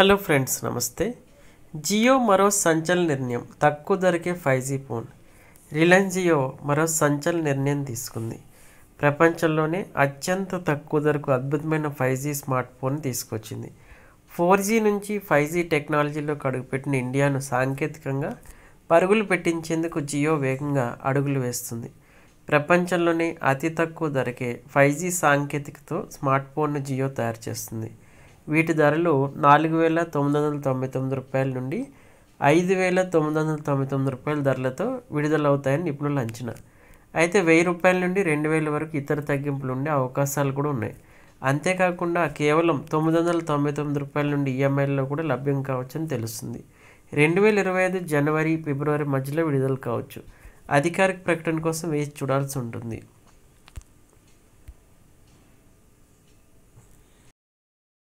hello friends నమస్తే జియో మరో సంచల నిర్ణయం తక్కువ ధరకే five G phone Reliance Jio మరో సంచల నిర్ణయం తీసుకుంది ప్రపంచంలోనే అత్యంత తక్కువ ధరకు అద్భుతమైన ఫైవ్ జీ స్మార్ట్ ఫోన్ తీసుకొచ్చింది ఫోర్ జీ నుంచి ఫైవ్ జీ టెక్నాలజీలోకి అడుగుపెట్టిన ఇండియాను సాంకేతికంగా పరుగులు పెట్టించేందుకు జియో వేగంగా అడుగులు వేస్తుంది ప్రపంచంలోనే అతి తక్కువ ధరకే ఫైవ్ జీ సాంకేతికతో స్మార్ట్ ఫోన్ను జియో తయారు చేస్తుంది వీటి ధరలు నాలుగు వేల తొమ్మిది వందల తొంభై తొమ్మిది రూపాయల నుండి ఐదు వేల తొమ్మిది వందల తొంభై తొమ్మిది రూపాయల ధరలతో విడుదలవుతాయని నిపుణుల అంచనా అయితే వెయ్యి రూపాయల నుండి రెండు వేల వరకు ఇతర తగ్గింపులు ఉండే అవకాశాలు కూడా ఉన్నాయి అంతేకాకుండా కేవలం తొమ్మిది వందల తొంభై తొమ్మిది రూపాయల నుండి ఈఎంఐలలో కూడా లభ్యం కావచ్చని తెలుస్తుంది రెండు వేల ఇరవై ఐదు జనవరి ఫిబ్రవరి మధ్యలో విడుదల కావచ్చు అధికారిక ప్రకటన కోసం వేచి చూడాల్సి ఉంటుంది